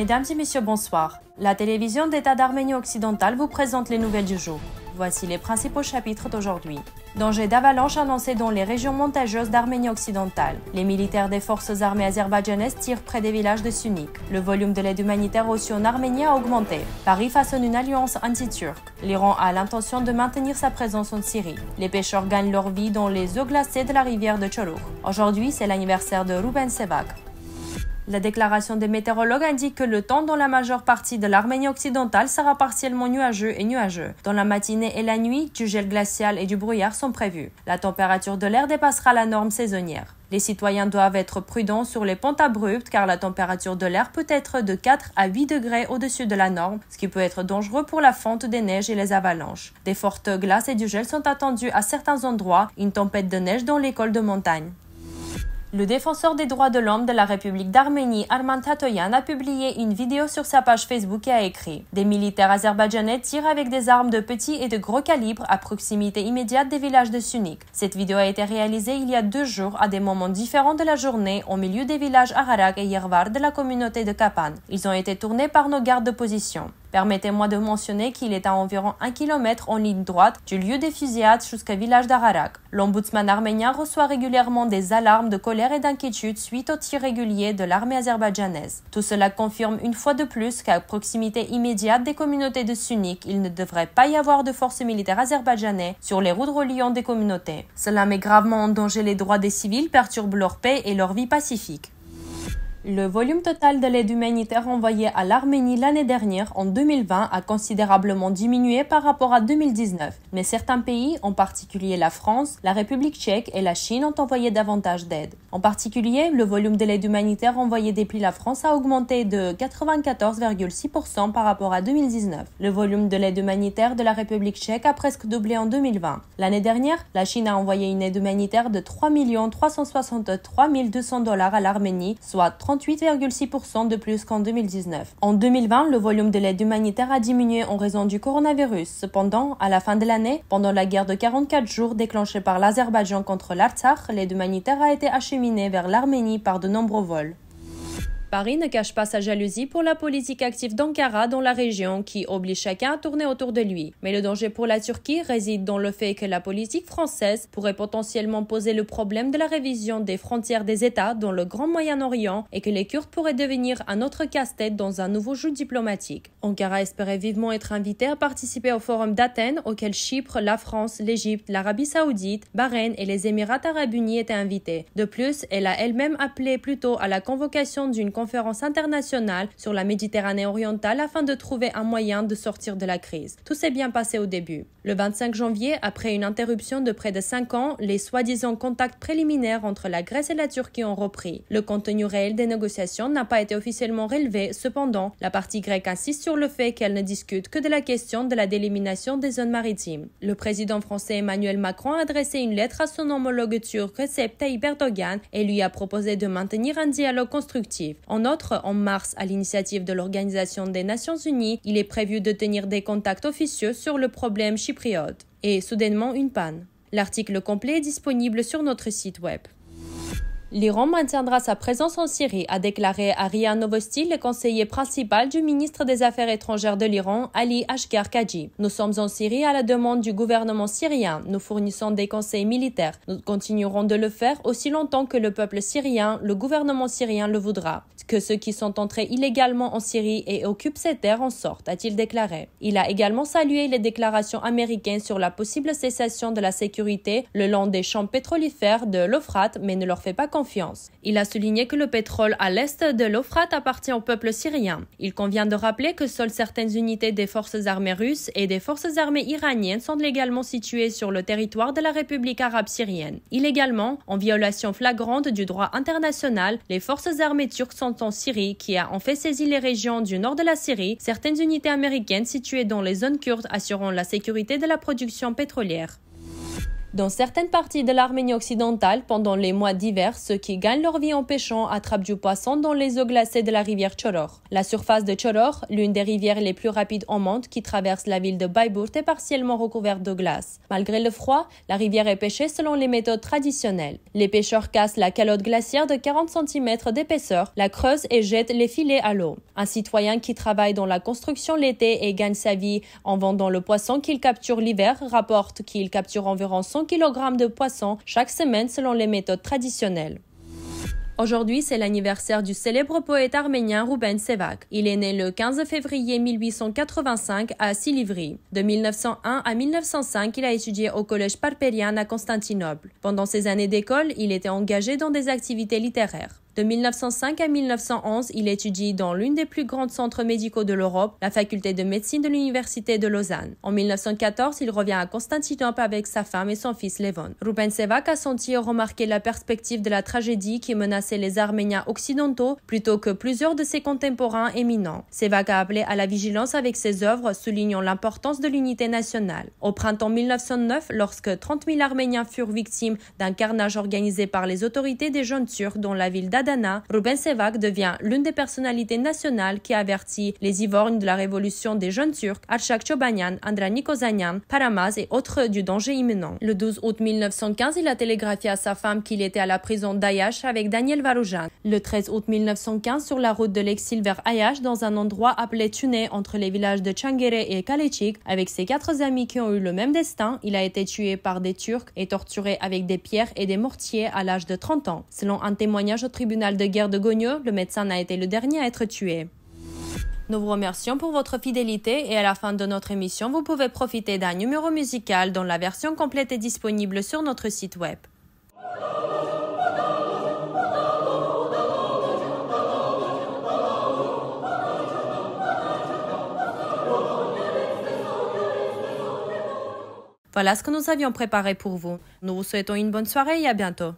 Mesdames et messieurs, bonsoir. La télévision d'État d'Arménie occidentale vous présente les nouvelles du jour. Voici les principaux chapitres d'aujourd'hui. Danger d'avalanche annoncé dans les régions montageuses d'Arménie occidentale. Les militaires des forces armées azerbaïdjanaises tirent près des villages de Sunik. Le volume de l'aide humanitaire aussi en Arménie a augmenté. Paris façonne une alliance anti-turque. L'Iran a l'intention de maintenir sa présence en Syrie. Les pêcheurs gagnent leur vie dans les eaux glacées de la rivière de Cholour. Aujourd'hui, c'est l'anniversaire de Ruben Sevak, la déclaration des météorologues indique que le temps dans la majeure partie de l'Arménie occidentale sera partiellement nuageux et nuageux. Dans la matinée et la nuit, du gel glacial et du brouillard sont prévus. La température de l'air dépassera la norme saisonnière. Les citoyens doivent être prudents sur les pentes abruptes car la température de l'air peut être de 4 à 8 degrés au-dessus de la norme, ce qui peut être dangereux pour la fonte des neiges et les avalanches. Des fortes glaces et du gel sont attendus à certains endroits, une tempête de neige dans l'école de montagne. Le défenseur des droits de l'homme de la République d'Arménie, Arman Tatoyan, a publié une vidéo sur sa page Facebook et a écrit Des militaires azerbaïdjanais tirent avec des armes de petit et de gros calibre à proximité immédiate des villages de Sunik. Cette vidéo a été réalisée il y a deux jours à des moments différents de la journée au milieu des villages Ararak et Yervar de la communauté de Kapan. Ils ont été tournés par nos gardes de position. Permettez-moi de mentionner qu'il est à environ 1 kilomètre en ligne droite du lieu des fusillades jusqu'au village d'Ararak. L'ombudsman arménien reçoit régulièrement des alarmes de colère et d'inquiétude suite aux tirs réguliers de l'armée azerbaïdjanaise. Tout cela confirme une fois de plus qu'à proximité immédiate des communautés de sunnites, il ne devrait pas y avoir de forces militaires azerbaïdjanaises sur les routes reliant des communautés. Cela met gravement en danger les droits des civils, perturbe leur paix et leur vie pacifique. Le volume total de l'aide humanitaire envoyée à l'Arménie l'année dernière, en 2020, a considérablement diminué par rapport à 2019. Mais certains pays, en particulier la France, la République tchèque et la Chine, ont envoyé davantage d'aide. En particulier, le volume de l'aide humanitaire envoyée depuis la France a augmenté de 94,6% par rapport à 2019. Le volume de l'aide humanitaire de la République tchèque a presque doublé en 2020. L'année dernière, la Chine a envoyé une aide humanitaire de 3 363 200 dollars à l'Arménie, soit 38,6% de plus qu'en 2019. En 2020, le volume de l'aide humanitaire a diminué en raison du coronavirus. Cependant, à la fin de l'année, pendant la guerre de 44 jours déclenchée par l'Azerbaïdjan contre l'Artsakh, l'aide humanitaire a été acheminée vers l'Arménie par de nombreux vols. Paris ne cache pas sa jalousie pour la politique active d'Ankara dans la région qui oblige chacun à tourner autour de lui. Mais le danger pour la Turquie réside dans le fait que la politique française pourrait potentiellement poser le problème de la révision des frontières des États dans le Grand Moyen-Orient et que les Kurdes pourraient devenir un autre casse-tête dans un nouveau jeu diplomatique. Ankara espérait vivement être invité à participer au forum d'Athènes auquel Chypre, la France, l'Égypte, l'Arabie saoudite, Bahreïn et les Émirats arabes unis étaient invités. De plus, elle a elle-même appelé plus à la convocation d'une conférence internationale sur la Méditerranée orientale afin de trouver un moyen de sortir de la crise. Tout s'est bien passé au début. Le 25 janvier, après une interruption de près de 5 ans, les soi-disant contacts préliminaires entre la Grèce et la Turquie ont repris. Le contenu réel des négociations n'a pas été officiellement relevé, cependant, la partie grecque insiste sur le fait qu'elle ne discute que de la question de la délimination des zones maritimes. Le président français Emmanuel Macron a adressé une lettre à son homologue turc Recep Tayyip Erdogan et lui a proposé de maintenir un dialogue constructif en outre, en mars à l'initiative de l'Organisation des Nations Unies. Il est prévu de tenir des contacts officieux sur le problème chypriote et soudainement une panne. L'article complet est disponible sur notre site web. L'Iran maintiendra sa présence en Syrie, a déclaré Ariane Novosti, le conseiller principal du ministre des Affaires étrangères de l'Iran, Ali Ashgar Kaji. Nous sommes en Syrie à la demande du gouvernement syrien. Nous fournissons des conseils militaires. Nous continuerons de le faire aussi longtemps que le peuple syrien, le gouvernement syrien le voudra. Que ceux qui sont entrés illégalement en Syrie et occupent ces terres en sortent, a-t-il déclaré. Il a également salué les déclarations américaines sur la possible cessation de la sécurité le long des champs pétrolifères de l'Euphrate, mais ne leur fait pas confiance il a souligné que le pétrole à l'est de l'Ofrat appartient au peuple syrien. Il convient de rappeler que seules certaines unités des forces armées russes et des forces armées iraniennes sont légalement situées sur le territoire de la République arabe syrienne. Illégalement, en violation flagrante du droit international, les forces armées turques sont en Syrie qui a en fait saisi les régions du nord de la Syrie, certaines unités américaines situées dans les zones kurdes assurant la sécurité de la production pétrolière. Dans certaines parties de l'Arménie occidentale, pendant les mois d'hiver, ceux qui gagnent leur vie en pêchant attrapent du poisson dans les eaux glacées de la rivière Choror. La surface de Choror, l'une des rivières les plus rapides au monde qui traverse la ville de Baibourg, est partiellement recouverte de glace. Malgré le froid, la rivière est pêchée selon les méthodes traditionnelles. Les pêcheurs cassent la calotte glaciaire de 40 cm d'épaisseur, la creusent et jettent les filets à l'eau. Un citoyen qui travaille dans la construction l'été et gagne sa vie en vendant le poisson qu'il capture l'hiver rapporte qu'il capture environ 100 kilogrammes kg de poisson chaque semaine selon les méthodes traditionnelles. Aujourd'hui, c'est l'anniversaire du célèbre poète arménien Ruben Sevak. Il est né le 15 février 1885 à Silivri. De 1901 à 1905, il a étudié au collège Parperian à Constantinople. Pendant ses années d'école, il était engagé dans des activités littéraires. De 1905 à 1911, il étudie dans l'une des plus grandes centres médicaux de l'Europe, la faculté de médecine de l'université de Lausanne. En 1914, il revient à Constantinople avec sa femme et son fils Levon. Ruben Sevak a senti remarquer remarqué la perspective de la tragédie qui menaçait les Arméniens occidentaux plutôt que plusieurs de ses contemporains éminents. Sevak a appelé à la vigilance avec ses œuvres, soulignant l'importance de l'unité nationale. Au printemps 1909, lorsque 30 000 Arméniens furent victimes d'un carnage organisé par les autorités des jeunes turcs dans la ville d Adana, Ruben Sevak devient l'une des personnalités nationales qui avertit les Ivornes de la révolution des jeunes Turcs, Arshak Chobanyan, Andranik Ozanian, Paramaz et autres du danger imminent. Le 12 août 1915, il a télégraphié à sa femme qu'il était à la prison d'Ayash avec Daniel Varujan. Le 13 août 1915, sur la route de l'exil vers Ayash, dans un endroit appelé Tuné, entre les villages de Changere et Kalechik, avec ses quatre amis qui ont eu le même destin, il a été tué par des Turcs et torturé avec des pierres et des mortiers à l'âge de 30 ans. Selon un témoignage au tribunal, tribunal de guerre de Gogno, le médecin a été le dernier à être tué. Nous vous remercions pour votre fidélité et à la fin de notre émission, vous pouvez profiter d'un numéro musical dont la version complète est disponible sur notre site web. Voilà ce que nous avions préparé pour vous. Nous vous souhaitons une bonne soirée et à bientôt.